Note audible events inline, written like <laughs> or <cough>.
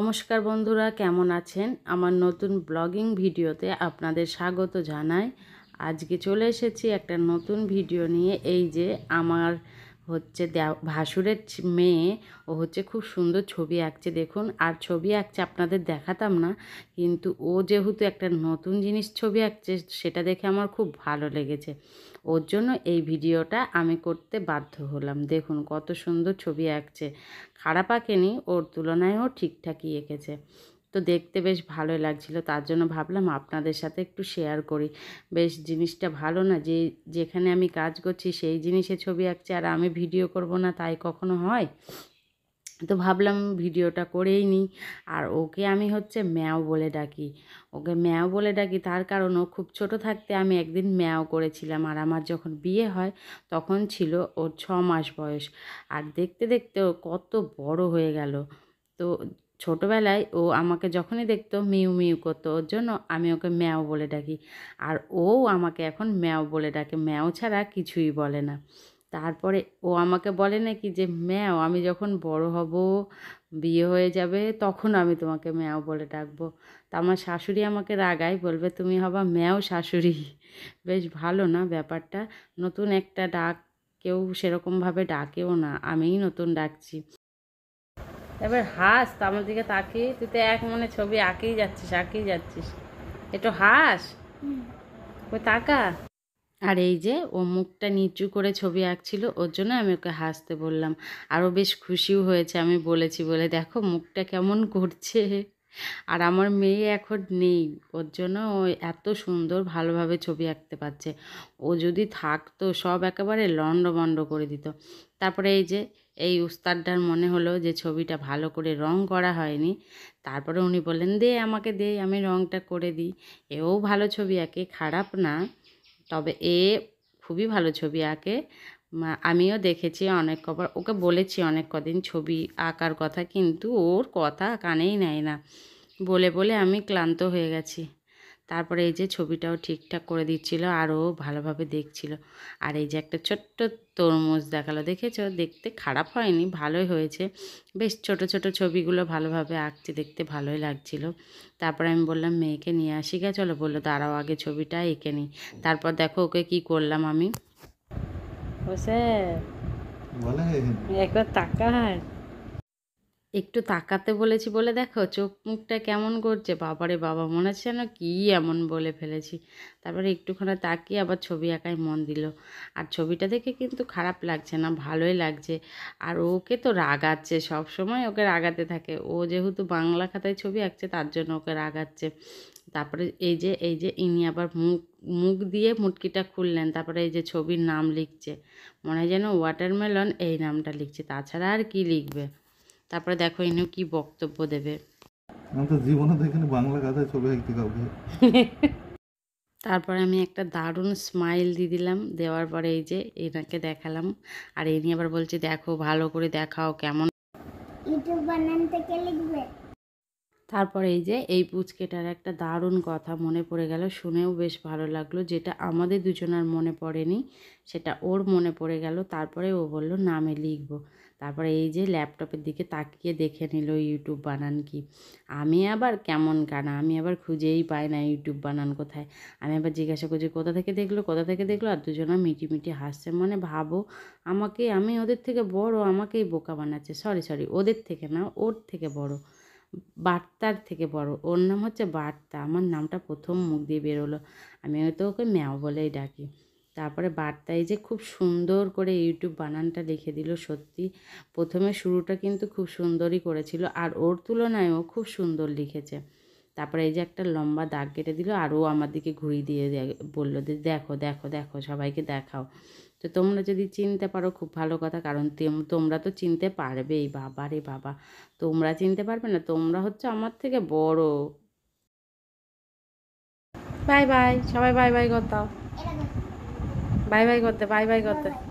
নমস্কার বন্ধুরা কেমন আছেন আমার নতুন ব্লগিং ভিডিওতে আপনাদের স্বাগত জানাই আজকে চলে এসেছি একটা নতুন ভিডিও নিয়ে এই যে আমার হচ্ছে ভাসুরের মেয়ে ও হচ্ছে খুব সুন্দর ছবি আঁকছে দেখুন আর ছবি আঁকছে আপনাদের দেখাতাম না কিন্তু ও যেহেতু একটা নতুন জিনিস ছবি আঁকছে সেটা দেখে আমার খুব ভালো লেগেছে ওর জন্য এই ভিডিওটা আমি করতে বাধ্য হলাম দেখুন কত সুন্দর ছবি আঁকছে খারাপ আঁকেনি ওর তুলনায়ও ঠিকঠাকই এঁকেছে তো দেখতে বেশ ভালোই লাগছিল তার জন্য ভাবলাম আপনাদের সাথে একটু শেয়ার করি বেশ জিনিসটা ভালো না যে যেখানে আমি কাজ করছি সেই জিনিসে ছবি আঁকছি আর আমি ভিডিও করব না তাই কখনো হয় তো ভাবলাম ভিডিওটা করেই নিই আর ওকে আমি হচ্ছে ম্যাও বলে ডাকি ওকে ম্যাও বলে ডাকি তার কারণ ও খুব ছোট থাকতে আমি একদিন ম্যাও করেছিলাম আর আমার যখন বিয়ে হয় তখন ছিল ওর ছ মাস বয়স আর দেখতে দেখতে ও কত বড় হয়ে গেল তো ছোটোবেলায় ও আমাকে যখনই দেখতো মিউ মিউ করতো ওর জন্য আমি ওকে ম্যাও বলে ডাকি আর ও আমাকে এখন ম্যাও বলে ডাকে ম্যাও ছাড়া কিছুই বলে না তারপরে ও আমাকে বলে নাকি যে ম্যাও আমি যখন বড় হব বিয়ে হয়ে যাবে তখন আমি তোমাকে ম্যাও বলে ডাকবো তা আমার শাশুড়ি আমাকে রাগায় বলবে তুমি হবা ম্যাও শাশুড়ি বেশ ভালো না ব্যাপারটা নতুন একটা ডাক কেউ সেরকমভাবে ডাকেও না আমিই নতুন ডাকছি এবার হাস তো আমার দিকে তাকি তুই তো এক মনে ছবি আঁকেই যাচ্ছিস আঁকেই যাচ্ছিস একটু হাস ওই তাকা আর এই যে ও মুখটা নিচু করে ছবি আঁকছিল ওর জন্য আমি ওকে হাসতে বললাম আরও বেশ খুশিও হয়েছে আমি বলেছি বলে দেখো মুখটা কেমন করছে আর আমার মেয়ে এখন নেই ওর জন্য ও এত সুন্দর ভালোভাবে ছবি আঁকতে পারছে ও যদি থাকতো সব একেবারে বন্ড করে দিত তারপরে এই যে এই উস্তাদটার মনে হলো যে ছবিটা ভালো করে রং করা হয়নি তারপরে উনি বললেন দে আমাকে দে আমি রংটা করে দিই এও ভালো ছবি আঁকে খারাপ না তবে এ খুবই ভালো ছবি আঁকে আমিও দেখেছি অনেক কবার ওকে বলেছি অনেক কদিন ছবি আঁকার কথা কিন্তু ওর কথা কানেই নেয় না বলে বলে আমি ক্লান্ত হয়ে গেছি তারপরে এই যে ছবিটাও ঠিকঠাক করে দিচ্ছিল আরও ভালোভাবে দেখছিল আর এই যে একটা ছোট্ট তরমুজ দেখালো দেখেছো দেখতে খারাপ হয়নি ভালোই হয়েছে বেশ ছোট ছোট ছবিগুলো ভালোভাবে আঁকছে দেখতে ভালোই লাগছিল তারপরে আমি বললাম মেয়েকে নিয়ে আসি গা চলো বললো দাঁড়াও আগে ছবিটা এঁকে নিই তারপর দেখো ওকে কি করলাম আমি বুঝছেন একবার তাকান একটু তাকাতে বলেছি বলে দেখো চোখ মুখটা কেমন করছে বাবারে বাবা মনে হচ্ছে যেন কী এমন বলে ফেলেছি তারপরে একটুখানি তাকিয়ে আবার ছবি আঁকায় মন দিল আর ছবিটা দেখে কিন্তু খারাপ লাগছে না ভালোই লাগছে আর ওকে তো রাগাচ্ছে সব সময় ওকে রাগাতে থাকে ও যেহেতু বাংলা খাতায় ছবি আঁকছে তার জন্য ওকে রাগাচ্ছে তারপরে এই যে এই যে ইনি আবার মুখ মুখ দিয়ে মুটকিটা খুললেন তারপরে এই যে ছবির নাম লিখছে মনে হয় যেন ওয়াটারমেলন এই নামটা লিখছে তাছাড়া আর কি লিখবে তারপরে দেখো ইনিও কি বক্তব্য দেবে <laughs> তারপরে আমি একটা দারুণ স্মাইল দিয়ে দিলাম দেওয়ার পরে এই যে এনাকে দেখালাম আর এনি আবার বলছে দেখো ভালো করে দেখাও কেমন ইউটিউব বানানতে কে লিখবে তারপরে এই যে এই পুচকেটার একটা দারুণ কথা মনে পড়ে গেল শুনেও বেশ ভালো লাগলো যেটা আমাদের দুজনার মনে পড়েনি সেটা ওর মনে পড়ে গেল তারপরে ও বলল নামে লিখবো তারপরে এই যে ল্যাপটপের দিকে তাকিয়ে দেখে নিল ইউটিউব বানান কি আমি আবার কেমন কানা আমি আবার খুঁজেই পাই না ইউটিউব বানান কোথায় আমি আবার জিজ্ঞাসা করছি কোথা থেকে দেখলো কোথা থেকে দেখলো আর দুজনা মিটি মিটি হাসছে মানে ভাবো আমাকে আমি ওদের থেকে বড় আমাকেই বোকা বানাচ্ছে সরি সরি ওদের থেকে না ওর থেকে বড় বার্তার থেকে বড় ওর নাম হচ্ছে বার্তা আমার নামটা প্রথম মুখ দিয়ে বেরোলো আমি হয়তো ওকে ম্যাও বলেই ডাকি তারপরে বার্তায় যে খুব সুন্দর করে ইউটিউব বানানটা লিখে দিল সত্যি প্রথমে শুরুটা কিন্তু খুব সুন্দরই করেছিল আর ওর তুলনায় ও খুব সুন্দর লিখেছে তারপরে এই যে একটা লম্বা দাগ কেটে দিল আর ও আমার দিকে ঘুরিয়ে দিয়ে বললো যে দেখো দেখো দেখো সবাইকে দেখাও তো তোমরা যদি চিনতে পারো খুব ভালো কথা কারণ তোমরা তো চিনতে পারবেই বাবা রে বাবা তোমরা চিনতে পারবে না তোমরা হচ্ছে আমার থেকে বড় বাই বাই সবাই বাই বাই করতাও বাই বাই করতে বাই বাই করতে